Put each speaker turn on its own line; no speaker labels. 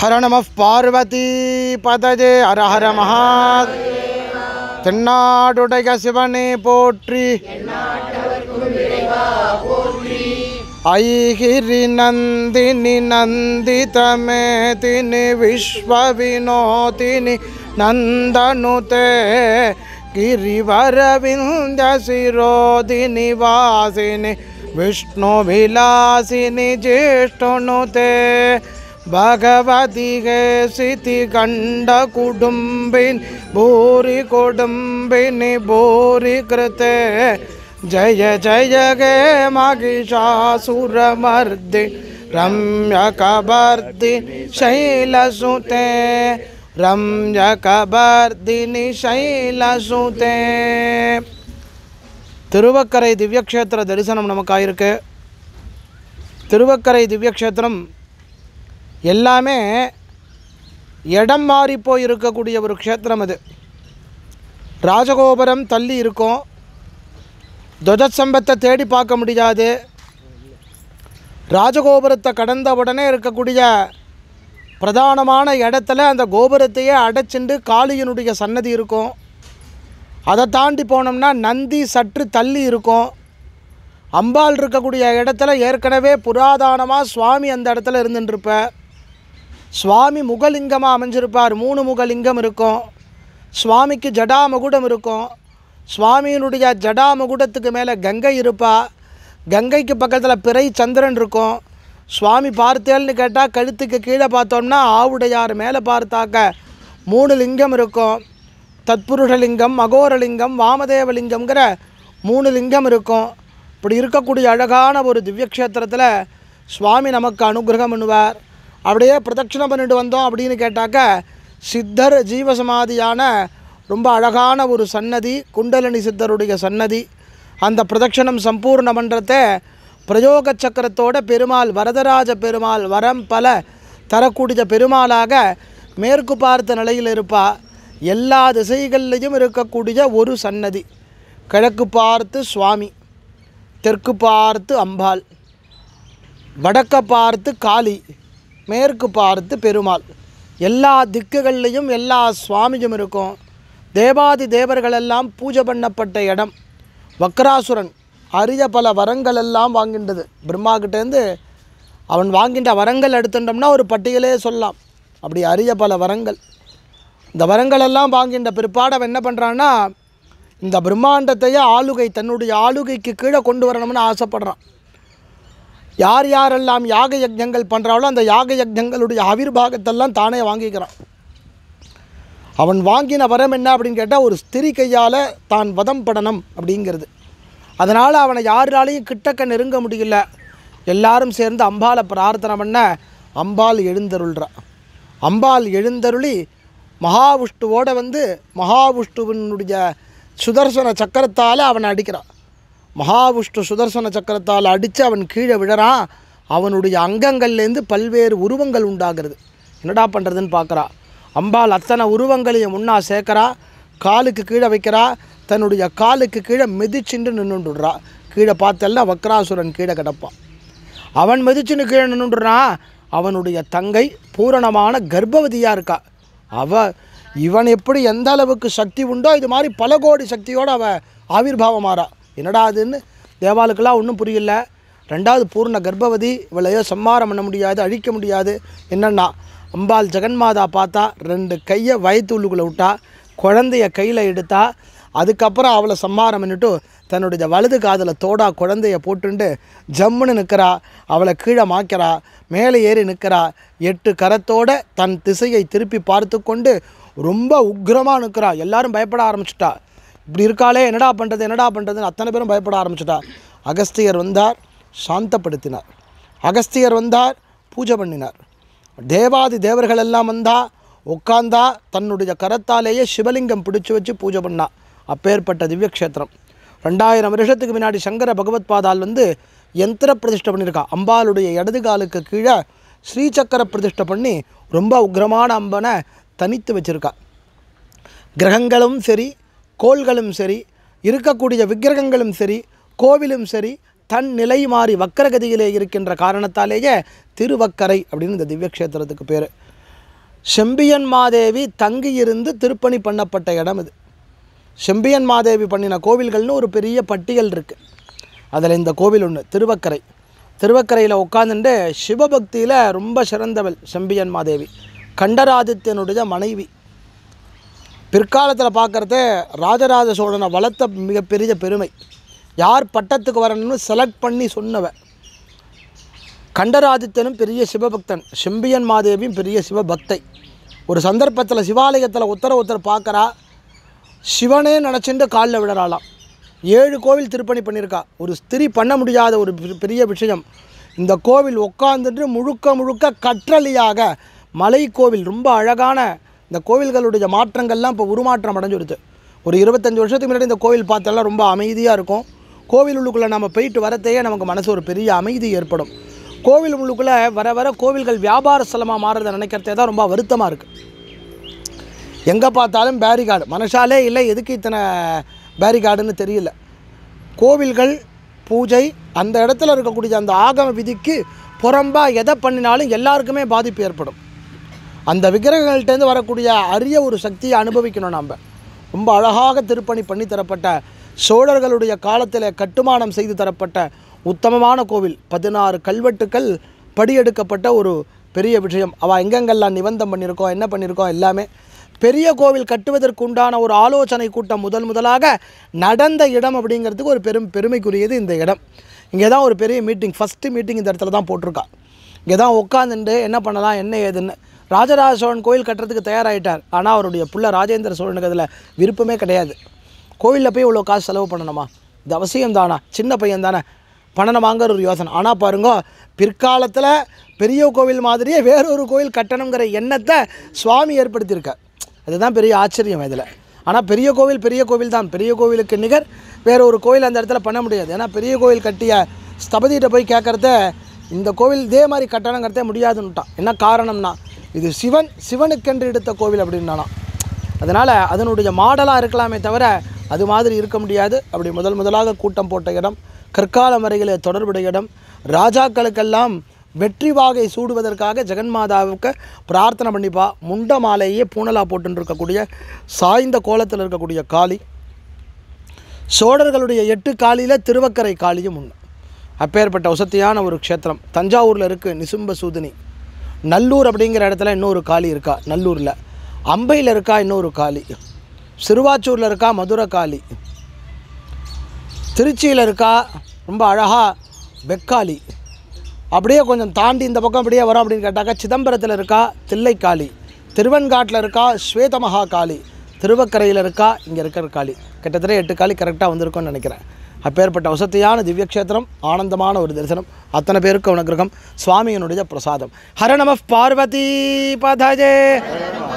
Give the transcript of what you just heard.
ஹர நம பார்வதி பதஜே ஹர ஹர மகா தென்னாடுடைய சிவனே போற்றி ஐகிரி நந்தினி நந்திதமேதினி விஸ்வவினோதினி நந்தனுதே गिरिवरविन्द शिरोदिनिवासिनि विष्णुविलासिनि ज्येष्ठनुते भगवती स्थिति कंड कुटुबिन भूरी कुटुबिन भूरी कृत जय जय गे महिषासुर मर्दि रम्य कबर्दि शैल सुते रम्य कबर्दिनि शैल सुते तिरुवक्करे दिव्य दर्शनम नमक तिरुवक्करे दिव्य எல்லாமே இடம் மாறி போய் இருக்கக்கூடிய ஒரு க்ஷேத்திரம் அது ராஜகோபுரம் தள்ளி இருக்கும் துவஜசம்பத்தை தேடி பார்க்க முடியாது ராஜகோபுரத்தை கடந்த உடனே இருக்கக்கூடிய பிரதானமான இடத்துல அந்த கோபுரத்தையே அடைச்சிண்டு காளியனுடைய சன்னதி இருக்கும் அதை தாண்டி போனோம்னா நந்தி சற்று தள்ளி இருக்கும் அம்பாள் இருக்கக்கூடிய இடத்துல ஏற்கனவே புராதானமாக சுவாமி அந்த இடத்துல இருந்துட்டுருப்பேன் சுவாமி முகலிங்கமாக அமைஞ்சிருப்பார் மூணு முகலிங்கம் இருக்கும் சுவாமிக்கு ஜடாமகுடம் இருக்கும் சுவாமியினுடைய ஜடாமகுடத்துக்கு மேலே கங்கை இருப்பா கங்கைக்கு பக்கத்தில் பிறை சந்திரன் இருக்கும் சுவாமி பார்த்தேல்னு கேட்டால் கழுத்துக்கு கீழே பார்த்தோம்னா ஆவுடையார் மேலே பார்த்தாக்க மூணு லிங்கம் இருக்கும் தத்புருஷலிங்கம் மகோரலிங்கம் வாமதேவலிங்கம்ங்கிற மூணு லிங்கம் இருக்கும் இப்படி இருக்கக்கூடிய அழகான ஒரு திவ்யக்ஷேத்திரத்தில் சுவாமி நமக்கு அனுகிரகம் பண்ணுவார் அப்படியே பிரதட்சிணம் பண்ணிட்டு வந்தோம் அப்படின்னு கேட்டாக்க சித்தர் ஜீவசமாதியான ரொம்ப அழகான ஒரு சன்னதி குண்டலினி சித்தருடைய சன்னதி அந்த பிரதட்சணம் சம்பூர்ண மன்றத்தை பிரயோக சக்கரத்தோட பெருமாள் வரதராஜ பெருமாள் வரம் பல தரக்கூடிய பெருமாளாக மேற்கு பார்த்த நிலையில் இருப்பா எல்லா திசைகள்லையும் இருக்கக்கூடிய ஒரு சன்னதி கிழக்கு பார்த்து சுவாமி தெற்கு பார்த்து அம்பாள் வடக்க பார்த்து காளி மேற்கு பார்த்து பெருமாள் எல்லா திக்குகள்லேயும் எல்லா சுவாமியும் இருக்கும் தேவாதி தேவர்களெல்லாம் பூஜை பண்ணப்பட்ட இடம் வக்ராசுரன் அரிய பல வரங்கள் எல்லாம் வாங்கின்றது பிரம்மாக்கிட்டேருந்து அவன் வாங்கின்ற வரங்கள் எடுத்துட்டோம்னா ஒரு பட்டியலே சொல்லலாம் அப்படி அரிய பல வரங்கள் இந்த வரங்களெல்லாம் வாங்கின்ற பிற்பாடு அவன் என்ன பண்ணுறான்னா இந்த பிரம்மாண்டத்தையே ஆளுகை தன்னுடைய ஆளுகைக்கு கீழே கொண்டு வரணும்னு ஆசைப்படுறான் யார் யாரெல்லாம் யாக யஜ்யங்கள் பண்ணுறாளோ அந்த யாக யஜ்யங்களுடைய ஆவிர்வாகத்தெல்லாம் தானே வாங்கிக்கிறான் அவன் வாங்கின வரம் என்ன அப்படின்னு கேட்டால் ஒரு ஸ்திரி கையால் தான் வதம் படணும் அப்படிங்கிறது அதனால் அவனை யாராலையும் கிட்டக்க நெருங்க முடியல எல்லாரும் சேர்ந்து அம்பாலை பிரார்த்தனை பண்ண அம்பாள் எழுந்தருள்கிறான் அம்பாள் எழுந்தருளி மகாவிஷ்ணுவோட வந்து மகாவிஷ்ணுவினுடைய சுதர்சன சக்கரத்தால் அவனை அடிக்கிறான் மகாவிஷ்ணு சுதர்சன சக்கரத்தால் அடித்து அவன் கீழே விழறான் அவனுடைய அங்கங்கள்லேருந்து பல்வேறு உருவங்கள் உண்டாகிறது என்னடா பண்ணுறதுன்னு பார்க்குறா அம்பாள் அத்தனை உருவங்களையும் முன்னா சேர்க்குறா காலுக்கு கீழே வைக்கிறா தன்னுடைய காலுக்கு கீழே மிதிச்சுண்டு நின்றுடுறா கீழே பார்த்தெல்லாம் வக்ராசுரன் கீழே கிடப்பான் அவன் மிதிச்சுன்னு கீழே நின்றுடுறான் அவனுடைய தங்கை பூரணமான கர்ப்பவதியாக இருக்கா அவ இவன் எப்படி எந்த அளவுக்கு சக்தி உண்டோ இது மாதிரி பல கோடி சக்தியோடு அவள் ஆவிர்வாவமாறா என்னடா அதுன்னு தேவாளுக்கெல்லாம் ஒன்றும் புரியல ரெண்டாவது பூர்ண கர்ப்பவதி இவளையோ சம்மாரம் பண்ண முடியாது அழிக்க முடியாது என்னென்னா அம்பாள் ஜெகன்மாதா பார்த்தா ரெண்டு கையை வயத்தூளுக்குள்ளே விட்டா குழந்தைய கையில் எடுத்தா அதுக்கப்புறம் அவளை சம்மாரம் பண்ணிவிட்டு தன்னுடைய வலது காதில் தோடா குழந்தைய போட்டுண்டு ஜம்முன்னு நிற்கிறா அவளை கீழே மாக்கிறா மேலே ஏறி நிற்கிறா எட்டு கரத்தோடு தன் திசையை திருப்பி பார்த்து கொண்டு ரொம்ப உக்ரமாக நிற்கிறா எல்லாரும் பயப்பட ஆரம்பிச்சிட்டா இப்படி இருக்காளே என்னடா பண்ணுறது என்னடா பண்ணுறதுன்னு அத்தனை பேரும் பயப்பட ஆரம்பிச்சிட்டா அகஸ்தியர் வந்தார் சாந்தப்படுத்தினார் அகஸ்தியர் வந்தார் பூஜை பண்ணினார் தேவாதி தேவர்கள் எல்லாம் வந்தால் உட்காந்தா தன்னுடைய கரத்தாலேயே சிவலிங்கம் பிடிச்சி வச்சு பூஜை பண்ணா அப்பேற்பட்ட திவ்யக்ஷேத்திரம் ரெண்டாயிரம் வருஷத்துக்கு முன்னாடி சங்கர பகவத் பாதால் வந்து யந்திர பிரதிஷ்டை பண்ணியிருக்கா அம்பாளுடைய இடது காலுக்கு கீழே ஸ்ரீசக்கர பிரதிஷ்டை பண்ணி ரொம்ப உக்ரமான அம்பனை தனித்து வச்சுருக்கா கிரகங்களும் சரி கோள்களும் சரி இருக்கக்கூடிய விக்கிரகங்களும் சரி கோவிலும் சரி தன் நிலை மாறி வக்கரகதியிலே இருக்கின்ற காரணத்தாலேயே திருவக்கரை அப்படின்னு இந்த திவ்யக்ஷேத்திரத்துக்கு பேர் செம்பியன் மாதேவி தங்கியிருந்து திருப்பணி பண்ணப்பட்ட இடம் இது செம்பியன் மாதேவி பண்ணின கோவில்கள்னு ஒரு பெரிய பட்டியல் இருக்குது அதில் இந்த கோவில் ஒன்று திருவக்கரை திருவக்கரையில் உட்காந்துட்டு சிவபக்தியில் ரொம்ப சிறந்தவள் செம்பியன் மாதேவி கண்டராதித்யனுடைய மனைவி பிற்காலத்தில் பார்க்குறது ராஜராஜ சோழனை வளர்த்த மிகப்பெரிய பெருமை யார் பட்டத்துக்கு வரணும்னு செலக்ட் பண்ணி சொன்னவன் கண்டராதித்தனும் பெரிய சிவபக்தன் செம்பியன் மாதேவியும் பெரிய சிவபக்தை ஒரு சந்தர்ப்பத்தில் சிவாலயத்தில் உத்தர உத்தர பார்க்குறா சிவனே நினச்சிட்டு காலில் விடறாளாம் ஏழு கோவில் திருப்பணி பண்ணியிருக்கா ஒரு ஸ்திரி பண்ண முடியாத ஒரு பெரிய விஷயம் இந்த கோவில் உட்காந்துட்டு முழுக்க முழுக்க கற்றலியாக மலை கோவில் ரொம்ப அழகான இந்த கோவில்களுடைய மாற்றங்கள்லாம் இப்போ உருமாற்றம் அடைஞ்சிருச்சு ஒரு இருபத்தஞ்சி வருஷத்துக்கு முன்னாடி இந்த கோவில் பார்த்தெல்லாம் ரொம்ப அமைதியாக இருக்கும் கோவில் உள்ளுக்குள்ளே நம்ம போயிட்டு வரத்தையே நமக்கு மனசு ஒரு பெரிய அமைதி ஏற்படும் கோவில் உள்ளுக்குள்ளே வர வர கோவில்கள் வியாபார ஸ்தலமாக மாறுறதை நினைக்கிறதே தான் ரொம்ப வருத்தமாக இருக்குது எங்கே பார்த்தாலும் பேரிகார்டு மனசாலே இல்லை எதுக்கு இத்தனை பேரிகார்டுன்னு தெரியல கோவில்கள் பூஜை அந்த இடத்துல இருக்கக்கூடிய அந்த ஆகம விதிக்கு புறம்பாக எதை பண்ணினாலும் எல்லாருக்குமே பாதிப்பு ஏற்படும் அந்த விக்கிரகங்கள்டேருந்து வரக்கூடிய அரிய ஒரு சக்தியை அனுபவிக்கணும் நம்ம ரொம்ப அழகாக திருப்பணி பண்ணி தரப்பட்ட சோழர்களுடைய காலத்தில் கட்டுமானம் செய்து தரப்பட்ட உத்தமமான கோவில் பதினாறு கல்வெட்டுக்கள் படியெடுக்கப்பட்ட ஒரு பெரிய விஷயம் அவள் எங்கெங்கெல்லாம் நிபந்தம் பண்ணியிருக்கோம் என்ன பண்ணியிருக்கோம் எல்லாமே பெரிய கோவில் கட்டுவதற்கு உண்டான ஒரு ஆலோசனை கூட்டம் முதல் முதலாக நடந்த இடம் அப்படிங்கிறதுக்கு ஒரு பெரும் பெருமைக்குரியது இந்த இடம் இங்கே தான் ஒரு பெரிய மீட்டிங் ஃபஸ்ட்டு மீட்டிங் இந்த இடத்துல தான் போட்டிருக்கா இங்கே தான் உட்காந்துட்டு என்ன பண்ணலாம் என்ன ஏதுன்னு ராஜராஜ சோழன் கோயில் கட்டுறதுக்கு தயாராகிட்டார் ஆனால் அவருடைய புள்ள ராஜேந்திர சோழனுக்கு அதில் விருப்பமே கிடையாது கோயிலில் போய் இவ்வளோ காசு செலவு பண்ணணுமா இது அவசியம் தானா சின்ன பையன் தானே பண்ணணுமாங்கிற ஒரு யோசனை ஆனால் பாருங்க பிற்காலத்தில் பெரிய கோவில் மாதிரியே வேறொரு கோயில் கட்டணுங்கிற எண்ணத்தை சுவாமி ஏற்படுத்தியிருக்க அதுதான் பெரிய ஆச்சரியம் இதில் ஆனால் பெரிய கோவில் பெரிய கோவில் தான் பெரிய கோவிலுக்கு நிகர் வேற ஒரு கோவில் அந்த இடத்துல பண்ண முடியாது ஏன்னா பெரிய கோவில் கட்டிய ஸ்தபதியிட்ட போய் கேட்குறத இந்த கோவில் இதே மாதிரி கட்டணங்கிறதே முடியாதுன்னுட்டான் என்ன காரணம்னா இது சிவன் சிவனுக்கென்று எடுத்த கோவில் அப்படின்னாலாம் அதனால் அதனுடைய மாடலாக இருக்கலாமே தவிர அது மாதிரி இருக்க முடியாது அப்படி முதல் முதலாக கூட்டம் போட்ட இடம் கற்கால முறைகளை தொடர்புடைய இடம் ராஜாக்களுக்கெல்லாம் வெற்றி வாகை சூடுவதற்காக ஜெகன் மாதாவுக்கு பிரார்த்தனை பண்ணிப்பா முண்ட மாலையே பூனலாக போட்டுன்னு இருக்கக்கூடிய சாய்ந்த கோலத்தில் இருக்கக்கூடிய காளி சோழர்களுடைய எட்டு காலியில் திருவக்கரை காளியும் ஒன்று அப்பேற்பட்ட வசதியான ஒரு க்ஷேத்திரம் தஞ்சாவூரில் இருக்குது நிசும்ப சூதினி நல்லூர் அப்படிங்கிற இடத்துல இன்னொரு காளி இருக்கா நல்லூரில் அம்பையில் இருக்கா இன்னொரு காளி சிறுவாச்சூரில் இருக்கா மதுரை காளி திருச்சியில் இருக்கா ரொம்ப அழகாக வெக்காளி அப்படியே கொஞ்சம் தாண்டி இந்த பக்கம் அப்படியே வரும் அப்படின்னு கேட்டாக்கா சிதம்பரத்தில் இருக்கா தில்லைக்காளி திருவன்காட்டில் இருக்கா ஸ்வேதமகா காளி திருவக்கரையில் இருக்கா இங்கே இருக்கிற காளி கிட்டத்தட்ட எட்டு காளி கரெக்டாக வந்திருக்கோன்னு நினைக்கிறேன் அப்பேற்பட்ட வசதியான திவ்யக்ஷேத்திரம் ஆனந்தமான ஒரு தரிசனம் அத்தனை பேருக்கு அனுகிரகம் சுவாமியினுடைய பிரசாதம் ஹர நம பார்வதி பதஜே